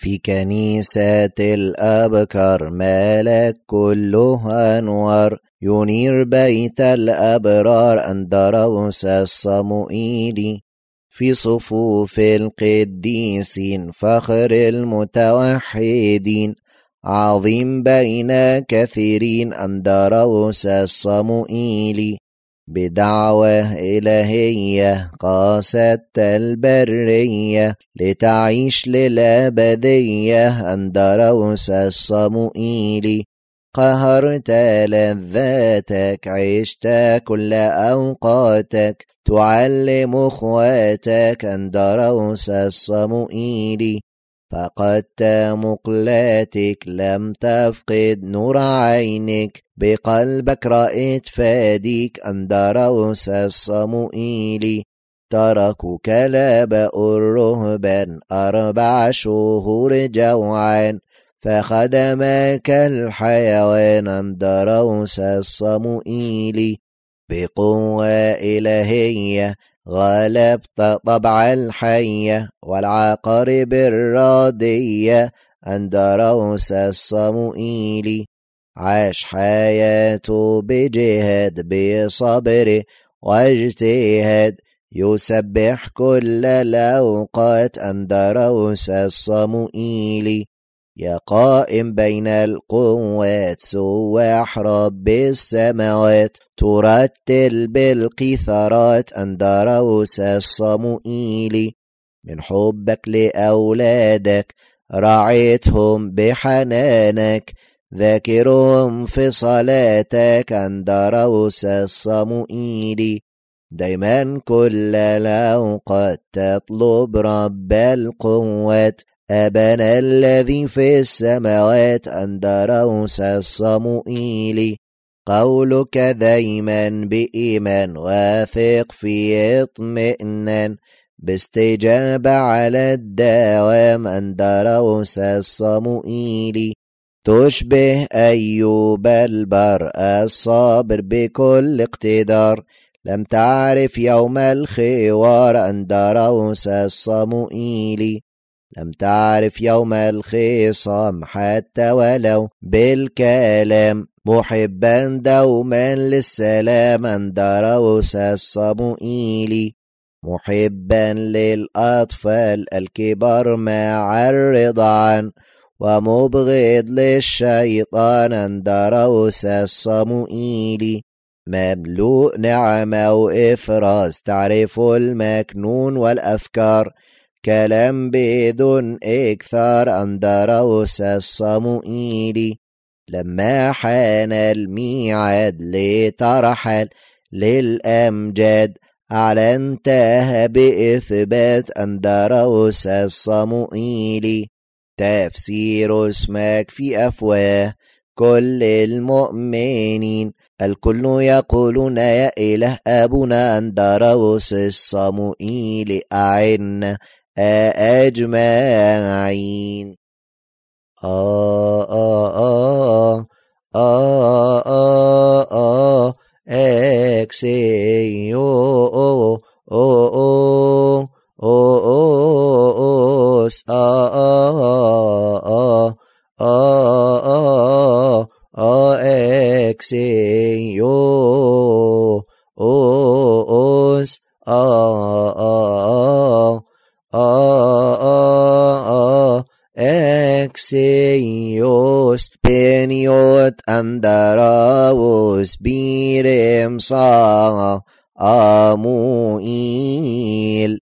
في كنيسة الأبكر مالك كله أنوار ينير بيت الأبرار عند روس الصموئيلي في صفوف القديسين فخر المتوحدين عظيم بين كثيرين عند روس الصموئيلي بدعوة إلهية قاست البرية لتعيش للأبدية عند روس الصموئيل قهرت لذاتك عشت كل أوقاتك تعلم اخواتك عند روس الصموئيل فقدت مقلاتك لم تفقد نور عينك بقلبك رأيت فاديك أندروس الصموئيلي تركك لاباء الرهبان أربع شهور جوعا فخدمك الحيوان أندروس الصموئيلي بقوة إلهية غلبت طبع الحية والعقرب الرادية عند روس الصموئيل عاش حياته بجهد بصبر واجتهاد يسبح كل الأوقات عند روس الصموئيل يا قائم بين القوات سواح رب السماوات ترتل بالقيثارات عند روس إيلي من حبك لأولادك رعيتهم بحنانك ذاكرهم في صلاتك عند روس إيلي دايما كل الأوقات تطلب رب القوات أبنا الذي في السماوات أن دروس الصموئيل قولك دايما بإيمان واثق في اطمئنان باستجابة على الدوام أن دروس الصموئيل تشبه أيوب البر الصابر بكل اقتدار لم تعرف يوم الخوار أن دروس الصموئيل لم تعرف يوم الخصام حتى ولو بالكلام محبا دوما للسلام اندروس الصموئيلي محبا للأطفال الكبار مع الرضعان ومبغض للشيطان اندروس الصموئيلي مملوء نعمة وإفراز تعرف المكنون والأفكار كلام بدون إكثار أندروس الصموئيلي لما حان الميعاد لترحل للأمجاد أعلنتها بإثبات أندروس الصموئيلي تفسير اسمك في أفواه كل المؤمنين الكل يقولون يا إله أبونا أندروس الصموئيل أعنا أجمعين آه آه آه آه آه آه إكسي أو أو أو أس آه آه آه آه آه آه إكسي akseios, peniot andaraos birem sa amuil.